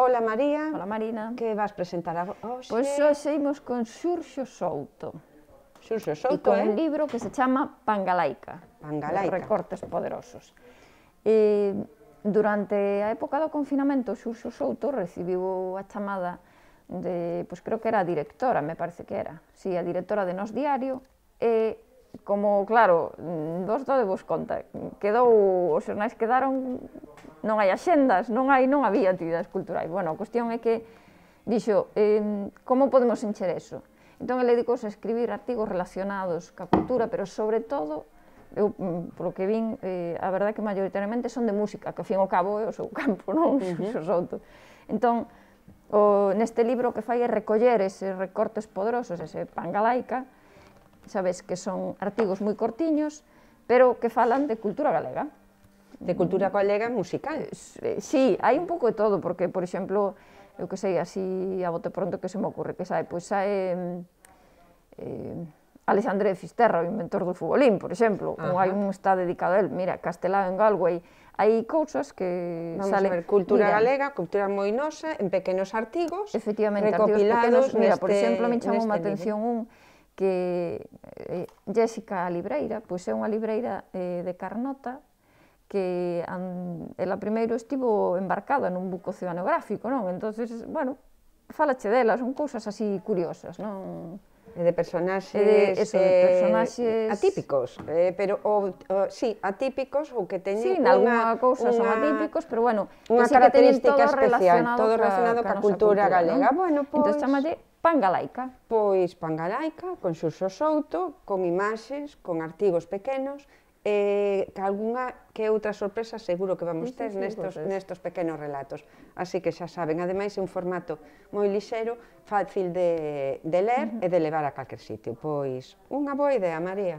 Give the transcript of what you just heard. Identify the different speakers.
Speaker 1: Ola María. Hola Marina. Que vas presentar hoxe? Ah, oh, pois hoxe imos con
Speaker 2: Xurxo Souto. Xurxo Souto, e con eh? un libro que se chama Pangalaica. Pangalaica. Recortes poderosos. E durante a época do confinamento, Xurxo Souto recibiu a chamada de, pois creo que era a directora, me parece que era, si, sí, a directora de Nos Diario, e como, claro, dos vos conta, quedou, os xornais quedaron, non hai axendas, non hai, non había actividades culturais. Bueno, a cuestión é que dixo, eh, como podemos encher eso? Entón, ele dicou a escribir artigos relacionados ca cultura, pero sobre todo, eu, mm, polo que vin, eh, a verdade que maioritariamente son de música, que ao fin ao cabo é o seu campo, non? Uh -huh. Os outros. Entón, o, neste libro que fai é recoller eses recortes poderosos, ese pangalaica, sabes que son artigos moi cortiños, pero que falan de cultura galega. De cultura galega musical. Eh, eh, sí, hai un pouco de todo, porque, por exemplo, eu que sei, así a bote pronto que se me ocurre, que sabe, pois sae... Eh, Alexandre Fisterra, o inventor do futbolín, por exemplo, ou hai un está dedicado a él, mira, Castelao en Galway, hai cousas que Vamos salen... Ver, cultura mira, galega,
Speaker 1: cultura moi nosa, en pequenos artigos, Efectivamente, recopilados artigos pequenos, mira, por exemplo, me chamou a atención
Speaker 2: un que eh, Jessica Libreira, pois é unha libreira eh, de Carnota, que an, ela primeiro estivo embarcada nun buco oceanográfico, non? entonces bueno, falache dela, son cousas así curiosas,
Speaker 1: non? E de personaxes, de, eso, de eh, personaxes... Eh, atípicos, eh, pero o, o, sí, atípicos ou que teñen sí, unha, cousa son atípicos,
Speaker 2: pero bueno, unha que sí que teñen todo especial, relacionado todo relacionado ca, ca cultura galega. Bueno, entón, pois... Entón,
Speaker 1: chamalle Pangalaica. Pois Pangalaica, con Xurxo Souto, con imaxes, con artigos pequenos, e que alguna que outra sorpresa seguro que vamos ter nestos, nestos pequenos relatos. Así que xa saben, ademais é un formato moi lixeiro, fácil de, de ler e de levar a calquer sitio. Pois, unha boa idea, María.